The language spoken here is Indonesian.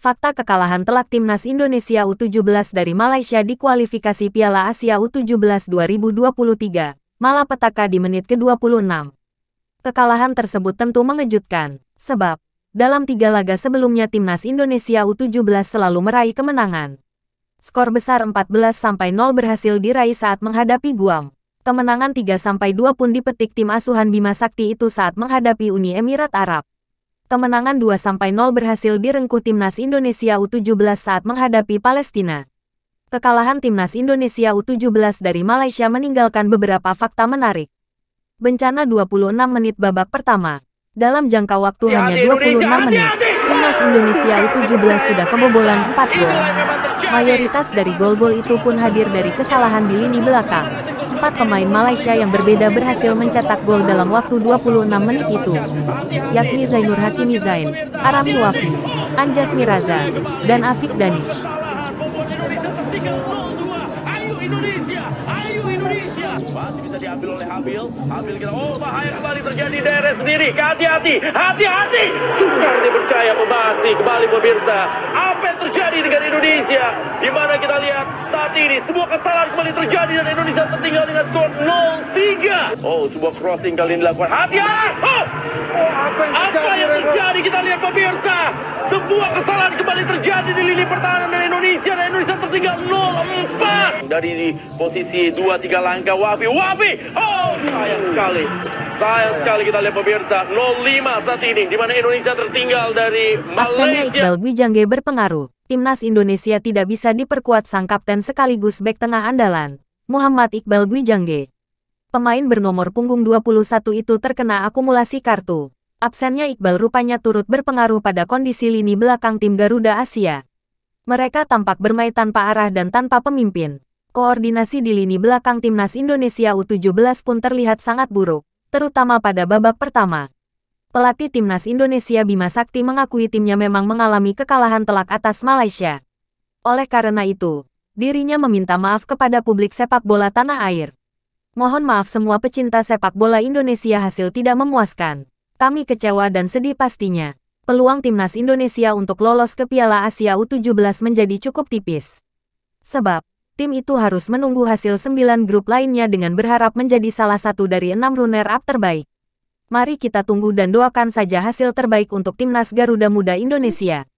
fakta kekalahan telak timnas Indonesia U17 dari Malaysia di kualifikasi Piala Asia U17 2023, malah petaka di menit ke-26. Kekalahan tersebut tentu mengejutkan, sebab dalam tiga laga sebelumnya timnas Indonesia U17 selalu meraih kemenangan. Skor besar 14-0 berhasil diraih saat menghadapi Guam. Kemenangan 3-2 pun dipetik tim asuhan Bima Sakti itu saat menghadapi Uni Emirat Arab kemenangan 2-0 berhasil direngkuh timnas Indonesia U17 saat menghadapi Palestina. Kekalahan timnas Indonesia U17 dari Malaysia meninggalkan beberapa fakta menarik. Bencana 26 menit babak pertama. Dalam jangka waktu ya, hanya 26 Indonesia, menit, timnas Indonesia U17 sudah kebobolan 4 gol. Mayoritas dari gol-gol itu pun hadir dari kesalahan di lini belakang. Empat pemain Malaysia yang berbeda berhasil mencetak gol dalam waktu 26 menit itu, yakni Zainur Hakimi Zain, Arami Wafi, Anjas Miraza, dan Afik Danish masih bisa diambil oleh Habil Habil kita oh bahaya kembali terjadi daerah sendiri hati-hati hati-hati sukar dipercaya pembahasi kembali pemirsa apa yang terjadi dengan Indonesia di mana kita lihat saat ini semua kesalahan kembali terjadi dan Indonesia tertinggal dengan skor 0-3 oh sebuah crossing kali ini dilakukan hati-hati oh! Sebuah kesalahan kembali terjadi di lini pertahanan dari Indonesia dan Indonesia tertinggal 0-4 dari posisi 2-3 langkah Wafi. Wafi, oh sayang sekali. Sayang sekali kita lihat pemirsa 0-5 saat ini di mana Indonesia tertinggal dari Malaysia. Aksennya Iqbal Wijangge berpengaruh. Timnas Indonesia tidak bisa diperkuat sang kapten sekaligus bek tengah andalan, Muhammad Iqbal Gwijangge. Pemain bernomor punggung 21 itu terkena akumulasi kartu. Absennya Iqbal rupanya turut berpengaruh pada kondisi lini belakang tim Garuda Asia. Mereka tampak bermain tanpa arah dan tanpa pemimpin. Koordinasi di lini belakang timnas Indonesia U17 pun terlihat sangat buruk, terutama pada babak pertama. Pelatih timnas Indonesia Bima Sakti mengakui timnya memang mengalami kekalahan telak atas Malaysia. Oleh karena itu, dirinya meminta maaf kepada publik sepak bola tanah air. Mohon maaf semua pecinta sepak bola Indonesia hasil tidak memuaskan. Kami kecewa dan sedih pastinya. Peluang timnas Indonesia untuk lolos ke Piala Asia U17 menjadi cukup tipis. Sebab, tim itu harus menunggu hasil sembilan grup lainnya dengan berharap menjadi salah satu dari enam runner-up terbaik. Mari kita tunggu dan doakan saja hasil terbaik untuk timnas Garuda Muda Indonesia.